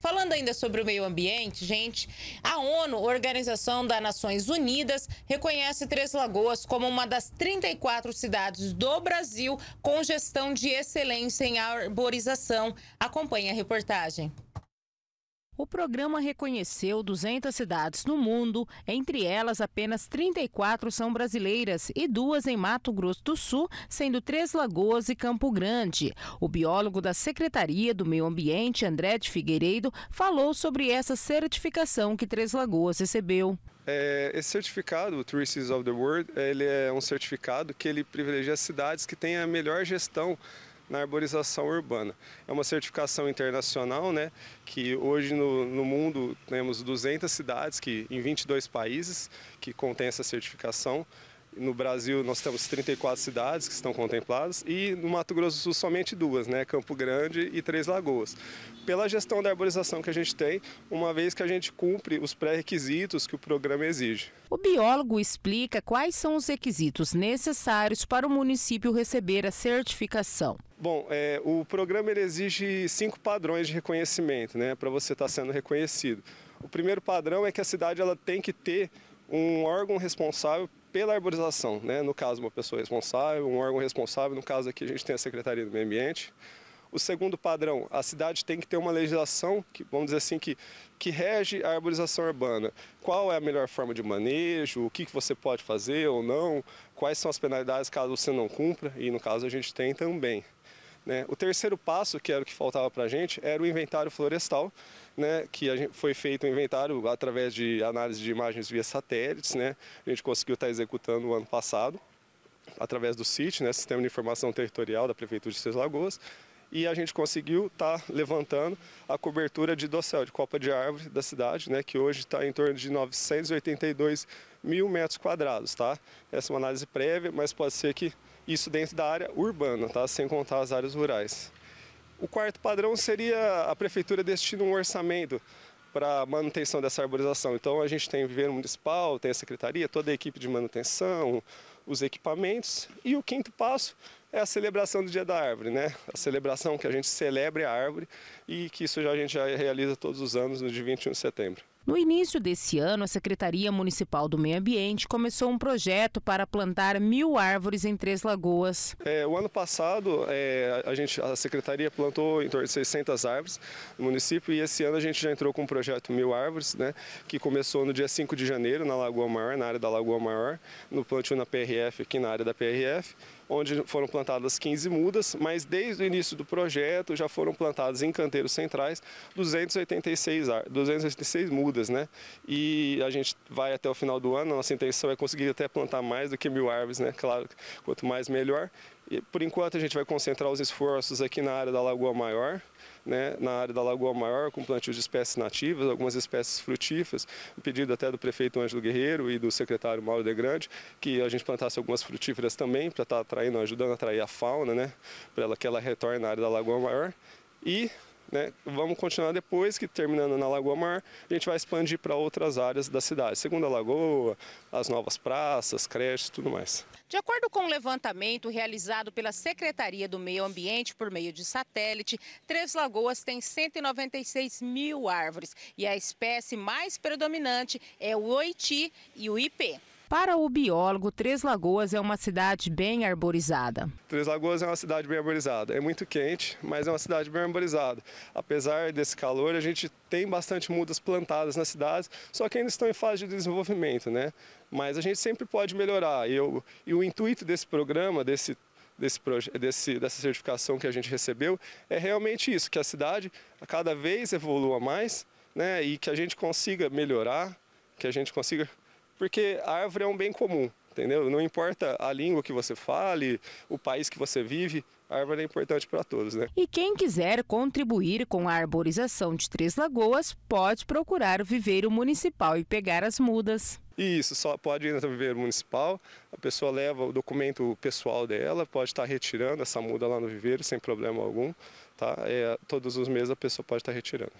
Falando ainda sobre o meio ambiente, gente, a ONU, Organização das Nações Unidas, reconhece Três Lagoas como uma das 34 cidades do Brasil com gestão de excelência em arborização. Acompanhe a reportagem. O programa reconheceu 200 cidades no mundo, entre elas apenas 34 são brasileiras e duas em Mato Grosso do Sul, sendo Três Lagoas e Campo Grande. O biólogo da Secretaria do Meio Ambiente, André de Figueiredo, falou sobre essa certificação que Três Lagoas recebeu. É, esse certificado, o cities of the World, ele é um certificado que ele privilegia as cidades que têm a melhor gestão na arborização urbana. É uma certificação internacional, né, que hoje no, no mundo temos 200 cidades que em 22 países que contém essa certificação. No Brasil, nós temos 34 cidades que estão contempladas e no Mato Grosso do Sul, somente duas, né? Campo Grande e Três Lagoas. Pela gestão da arborização que a gente tem, uma vez que a gente cumpre os pré-requisitos que o programa exige. O biólogo explica quais são os requisitos necessários para o município receber a certificação. Bom, é, o programa exige cinco padrões de reconhecimento, né, para você estar tá sendo reconhecido. O primeiro padrão é que a cidade ela tem que ter um órgão responsável pela arborização, né? no caso uma pessoa responsável, um órgão responsável, no caso aqui a gente tem a Secretaria do Meio Ambiente. O segundo padrão, a cidade tem que ter uma legislação, que, vamos dizer assim, que, que rege a arborização urbana. Qual é a melhor forma de manejo, o que, que você pode fazer ou não, quais são as penalidades caso você não cumpra, e no caso a gente tem também. Né? O terceiro passo, que era o que faltava para a gente, era o inventário florestal, né? que foi feito um inventário através de análise de imagens via satélites. Né? A gente conseguiu estar tá executando o ano passado, através do CIT, né? Sistema de Informação Territorial da Prefeitura de Três Lagoas e a gente conseguiu estar tá levantando a cobertura de dossel, de copa de árvore da cidade, né, que hoje está em torno de 982 mil metros quadrados. Tá? Essa é uma análise prévia, mas pode ser que isso dentro da área urbana, tá? sem contar as áreas rurais. O quarto padrão seria a prefeitura destina um orçamento para a manutenção dessa arborização. Então a gente tem o viveiro municipal, tem a secretaria, toda a equipe de manutenção, os equipamentos. E o quinto passo é a celebração do Dia da Árvore, né? A celebração que a gente celebra é a árvore e que isso já, a gente já realiza todos os anos no dia 21 de setembro. No início desse ano, a Secretaria Municipal do Meio Ambiente começou um projeto para plantar mil árvores em Três Lagoas. É, o ano passado, é, a, gente, a Secretaria plantou em torno de 600 árvores no município e esse ano a gente já entrou com o um projeto Mil Árvores, né, que começou no dia 5 de janeiro na Lagoa Maior, na área da Lagoa Maior, no plantio na PRF, aqui na área da PRF, onde foram plantadas 15 mudas, mas desde o início do projeto já foram plantadas em canteiros centrais 286, 286 mudas né? E a gente vai até o final do ano, nossa intenção é conseguir até plantar mais do que mil árvores, né? Claro, quanto mais melhor. E por enquanto a gente vai concentrar os esforços aqui na área da Lagoa Maior, né, na área da Lagoa Maior, com plantios de espécies nativas, algumas espécies frutíferas, um pedido até do prefeito Ângelo Guerreiro e do secretário Mauro De Grande, que a gente plantasse algumas frutíferas também, para estar tá atraindo, ajudando a atrair a fauna, né, para que ela retorne na área da Lagoa Maior. E né? Vamos continuar depois, que terminando na Lagoa Mar, a gente vai expandir para outras áreas da cidade, Segunda Lagoa, as novas praças, creches, tudo mais. De acordo com o um levantamento realizado pela Secretaria do Meio Ambiente por meio de satélite, Três Lagoas tem 196 mil árvores e a espécie mais predominante é o oiti e o ipê. Para o biólogo, Três Lagoas é uma cidade bem arborizada. Três Lagoas é uma cidade bem arborizada. É muito quente, mas é uma cidade bem arborizada. Apesar desse calor, a gente tem bastante mudas plantadas na cidade, só que ainda estão em fase de desenvolvimento, né? Mas a gente sempre pode melhorar. E, eu, e o intuito desse programa, desse Desse, desse, dessa certificação que a gente recebeu é realmente isso, que a cidade a cada vez evolua mais né, e que a gente consiga melhorar, que a gente consiga porque a árvore é um bem comum, entendeu? Não importa a língua que você fale, o país que você vive, a árvore é importante para todos, né? E quem quiser contribuir com a arborização de Três Lagoas, pode procurar o viveiro municipal e pegar as mudas. Isso, só pode ir no viveiro municipal, a pessoa leva o documento pessoal dela, pode estar tá retirando essa muda lá no viveiro sem problema algum, tá? É, todos os meses a pessoa pode estar tá retirando.